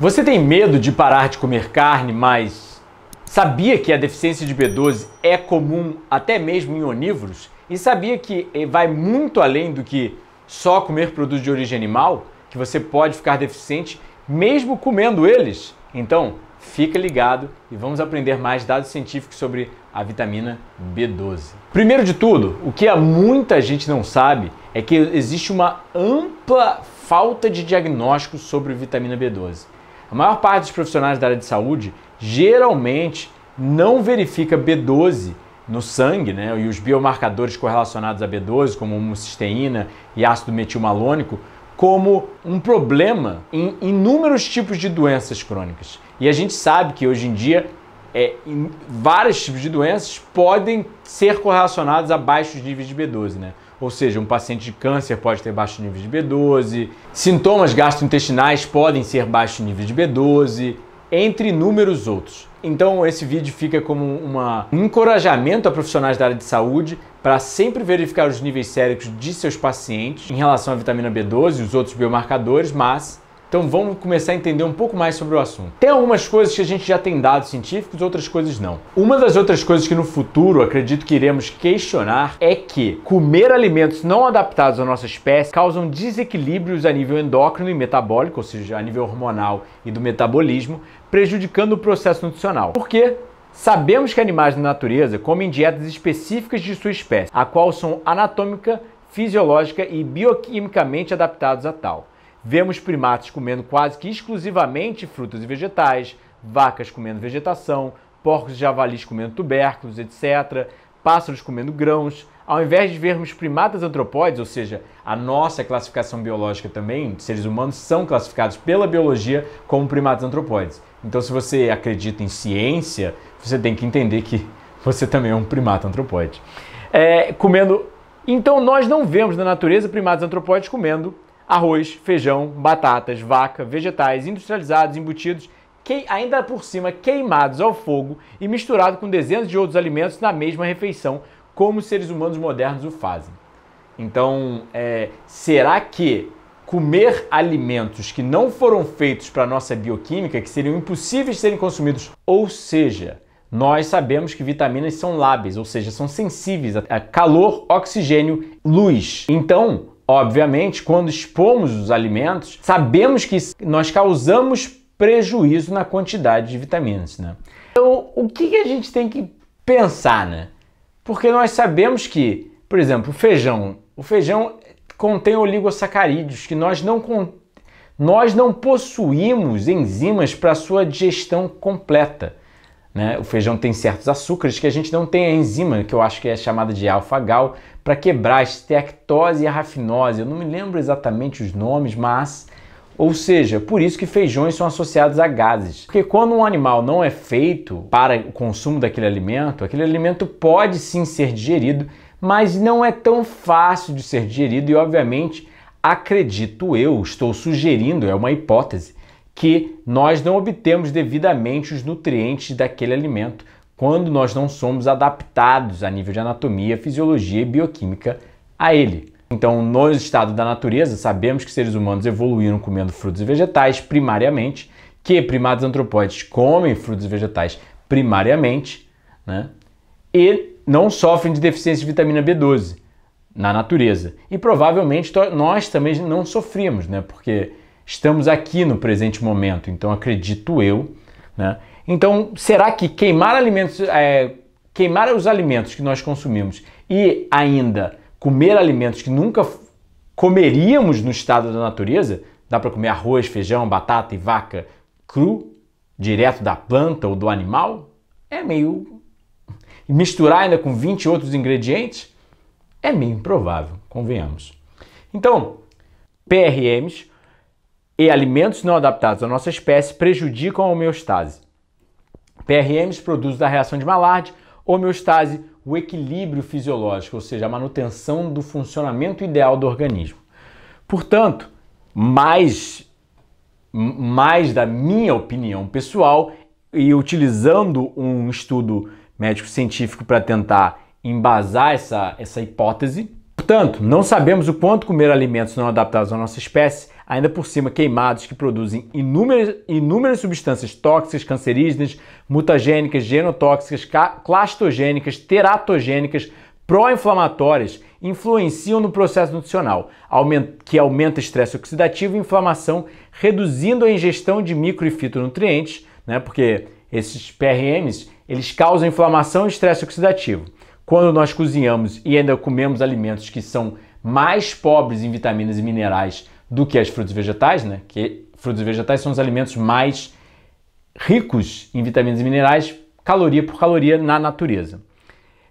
Você tem medo de parar de comer carne, mas sabia que a deficiência de B12 é comum até mesmo em onívoros? E sabia que eh, vai muito além do que só comer produtos de origem animal? Que você pode ficar deficiente mesmo comendo eles? Então, fica ligado e vamos aprender mais dados científicos sobre a vitamina B12. Primeiro de tudo, o que muita gente não sabe é que existe uma ampla falta de diagnóstico sobre vitamina B12. A maior parte dos profissionais da área de saúde geralmente não verifica B12 no sangue, né? E os biomarcadores correlacionados a B12, como homocisteína e ácido metilmalônico, como um problema em inúmeros tipos de doenças crônicas. E a gente sabe que hoje em dia é, em vários tipos de doenças podem ser correlacionados a baixos níveis de B12, né? ou seja, um paciente de câncer pode ter baixo nível de B12, sintomas gastrointestinais podem ser baixo nível de B12, entre inúmeros outros. Então esse vídeo fica como uma, um encorajamento a profissionais da área de saúde para sempre verificar os níveis séricos de seus pacientes em relação à vitamina B12 e os outros biomarcadores, mas então vamos começar a entender um pouco mais sobre o assunto. Tem algumas coisas que a gente já tem dados científicos, outras coisas não. Uma das outras coisas que no futuro acredito que iremos questionar é que comer alimentos não adaptados à nossa espécie causam desequilíbrios a nível endócrino e metabólico, ou seja, a nível hormonal e do metabolismo, prejudicando o processo nutricional. Por quê? Sabemos que animais da natureza comem dietas específicas de sua espécie, a qual são anatômica, fisiológica e bioquimicamente adaptados a tal. Vemos primatas comendo quase que exclusivamente frutas e vegetais, vacas comendo vegetação, porcos e javalis comendo tubérculos, etc., pássaros comendo grãos. Ao invés de vermos primatas antropóides, ou seja, a nossa classificação biológica também, seres humanos são classificados pela biologia como primatas antropóides. Então, se você acredita em ciência, você tem que entender que você também é um primata antropóide. É, comendo. Então, nós não vemos na natureza primatas antropóides comendo arroz, feijão, batatas, vaca, vegetais industrializados, embutidos, que, ainda por cima queimados ao fogo e misturado com dezenas de outros alimentos na mesma refeição, como os seres humanos modernos o fazem. Então, é, será que comer alimentos que não foram feitos para nossa bioquímica, que seriam impossíveis de serem consumidos, ou seja, nós sabemos que vitaminas são lábeis, ou seja, são sensíveis a calor, oxigênio, luz. Então, Obviamente, quando expomos os alimentos, sabemos que nós causamos prejuízo na quantidade de vitaminas, né? Então, o que a gente tem que pensar, né? Porque nós sabemos que, por exemplo, o feijão, o feijão contém oligosacarídeos que nós não nós não possuímos enzimas para sua digestão completa. Né? O feijão tem certos açúcares que a gente não tem a enzima, que eu acho que é chamada de alfa-gal, para quebrar a esteactose e a rafinose. Eu não me lembro exatamente os nomes, mas. Ou seja, por isso que feijões são associados a gases. Porque quando um animal não é feito para o consumo daquele alimento, aquele alimento pode sim ser digerido, mas não é tão fácil de ser digerido e, obviamente, acredito eu, estou sugerindo, é uma hipótese, que nós não obtemos devidamente os nutrientes daquele alimento quando nós não somos adaptados a nível de anatomia, fisiologia e bioquímica a ele. Então, no estado da natureza, sabemos que seres humanos evoluíram comendo frutos e vegetais primariamente, que primatas antropóides comem frutos e vegetais primariamente, né? E não sofrem de deficiência de vitamina B12 na natureza. E provavelmente nós também não sofrimos, né? Porque Estamos aqui no presente momento, então acredito eu. Né? Então, será que queimar alimentos, é, queimar os alimentos que nós consumimos e ainda comer alimentos que nunca comeríamos no estado da natureza, dá para comer arroz, feijão, batata e vaca cru, direto da planta ou do animal, é meio. misturar ainda com 20 outros ingredientes é meio improvável, convenhamos. Então, PRMs e alimentos não adaptados à nossa espécie prejudicam a homeostase. PRMs produtos da reação de Maillard, homeostase, o equilíbrio fisiológico, ou seja, a manutenção do funcionamento ideal do organismo. Portanto, mais mais da minha opinião pessoal e utilizando um estudo médico-científico para tentar embasar essa, essa hipótese. Portanto, não sabemos o quanto comer alimentos não adaptados à nossa espécie ainda por cima queimados que produzem inúmeras, inúmeras substâncias tóxicas, cancerígenas, mutagênicas, genotóxicas, clastogênicas, teratogênicas, pró-inflamatórias, influenciam no processo nutricional, que aumenta estresse oxidativo e inflamação, reduzindo a ingestão de micro e fitonutrientes, né, porque esses PRMs eles causam inflamação e estresse oxidativo. Quando nós cozinhamos e ainda comemos alimentos que são mais pobres em vitaminas e minerais do que as frutas e vegetais, né? Que frutas e vegetais são os alimentos mais ricos em vitaminas e minerais, caloria por caloria na natureza.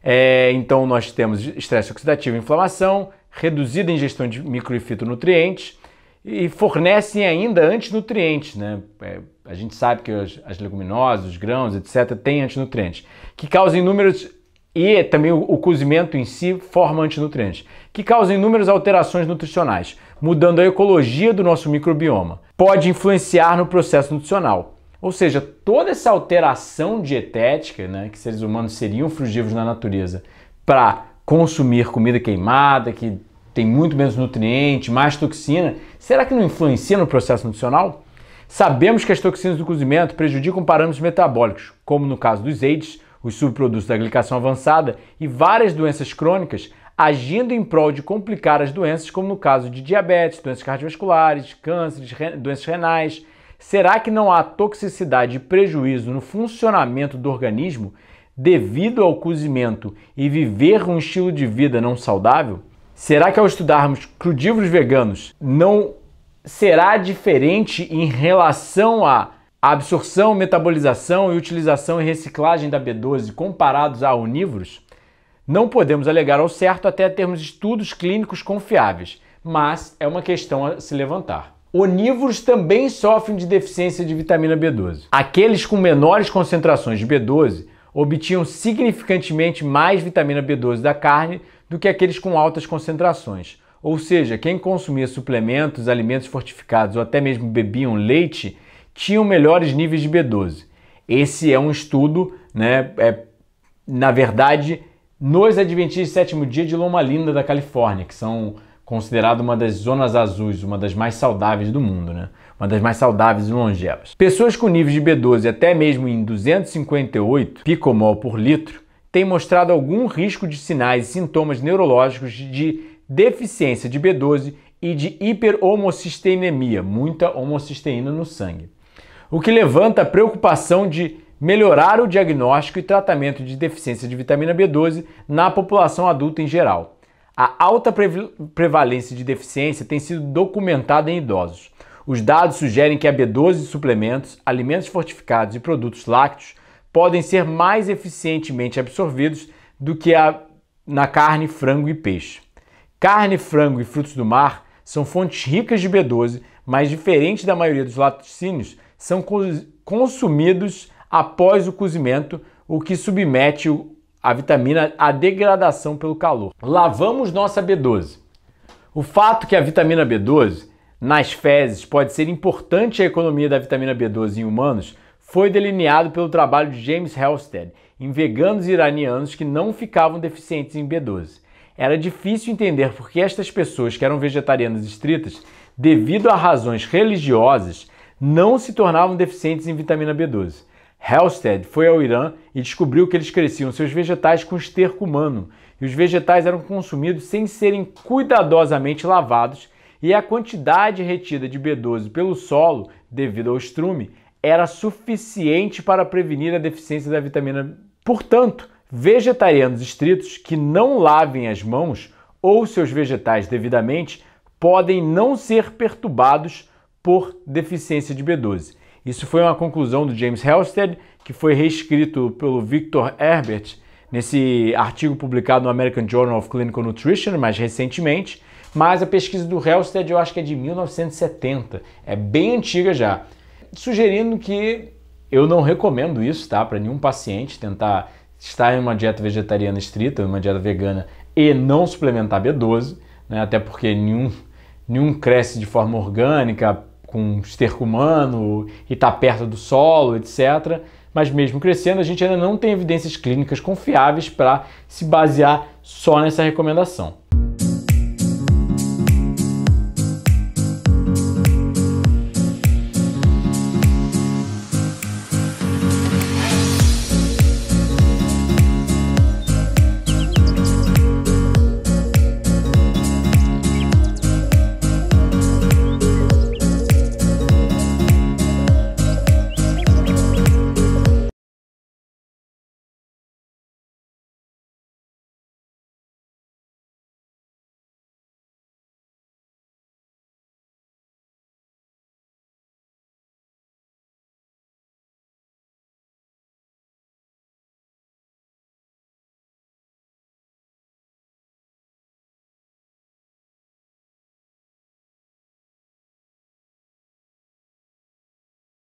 É, então nós temos estresse oxidativo inflamação, reduzida ingestão de micro e fitonutrientes e fornecem ainda antinutrientes, né? É, a gente sabe que as, as, leguminosas, os grãos, etc., têm antinutrientes, que causam inúmeros. E também o, o cozimento em si forma antinutrientes, que causam inúmeras alterações nutricionais mudando a ecologia do nosso microbioma. Pode influenciar no processo nutricional. Ou seja, toda essa alteração dietética, né, que seres humanos seriam frugívoros na natureza, para consumir comida queimada, que tem muito menos nutriente, mais toxina, será que não influencia no processo nutricional? Sabemos que as toxinas do cozimento prejudicam parâmetros metabólicos, como no caso dos AIDS, os subprodutos da glicação avançada e várias doenças crônicas, agindo em prol de complicar as doenças, como no caso de diabetes, doenças cardiovasculares, cânceres, doenças renais. Será que não há toxicidade e prejuízo no funcionamento do organismo devido ao cozimento e viver um estilo de vida não saudável? Será que ao estudarmos crudívoros veganos não será diferente em relação à absorção, metabolização e utilização e reciclagem da B12 comparados a onívoros? Não podemos alegar ao certo até termos estudos clínicos confiáveis, mas é uma questão a se levantar. Onívoros também sofrem de deficiência de vitamina B12. Aqueles com menores concentrações de B12 obtinham significantemente mais vitamina B12 da carne do que aqueles com altas concentrações. Ou seja, quem consumia suplementos, alimentos fortificados ou até mesmo bebiam leite tinham melhores níveis de B12. Esse é um estudo, né, é, na verdade, nos Adventistas Sétimo Dia de Loma Linda, da Califórnia, que são consideradas uma das zonas azuis, uma das mais saudáveis do mundo, né? Uma das mais saudáveis e longevas. Pessoas com níveis de B12 até mesmo em 258 picomol por litro têm mostrado algum risco de sinais e sintomas neurológicos de deficiência de B12 e de hiperhomocisteinemia, muita homocisteína no sangue. O que levanta a preocupação de melhorar o diagnóstico e tratamento de deficiência de vitamina B12 na população adulta em geral. A alta prevalência de deficiência tem sido documentada em idosos. Os dados sugerem que a B12 de suplementos, alimentos fortificados e produtos lácteos podem ser mais eficientemente absorvidos do que a na carne, frango e peixe. Carne, frango e frutos do mar são fontes ricas de B12, mas diferente da maioria dos laticínios, são consumidos após o cozimento, o que submete a vitamina à degradação pelo calor. Lavamos nossa B12. O fato que a vitamina B12 nas fezes pode ser importante à economia da vitamina B12 em humanos foi delineado pelo trabalho de James Halstead em veganos iranianos que não ficavam deficientes em B12. Era difícil entender por que estas pessoas que eram vegetarianas estritas, devido a razões religiosas, não se tornavam deficientes em vitamina B12. Halstead foi ao Irã e descobriu que eles cresciam seus vegetais com esterco humano, e os vegetais eram consumidos sem serem cuidadosamente lavados, e a quantidade retida de B12 pelo solo, devido ao estrume, era suficiente para prevenir a deficiência da vitamina. Portanto, vegetarianos estritos que não lavem as mãos ou seus vegetais devidamente podem não ser perturbados por deficiência de B12. Isso foi uma conclusão do James Halstead, que foi reescrito pelo Victor Herbert nesse artigo publicado no American Journal of Clinical Nutrition mais recentemente, mas a pesquisa do Halstead eu acho que é de 1970, é bem antiga já, sugerindo que eu não recomendo isso, tá, para nenhum paciente tentar estar em uma dieta vegetariana estrita, uma dieta vegana e não suplementar B12, né? até porque nenhum, nenhum cresce de forma orgânica, com esterco humano e está perto do solo, etc. Mas mesmo crescendo, a gente ainda não tem evidências clínicas confiáveis para se basear só nessa recomendação.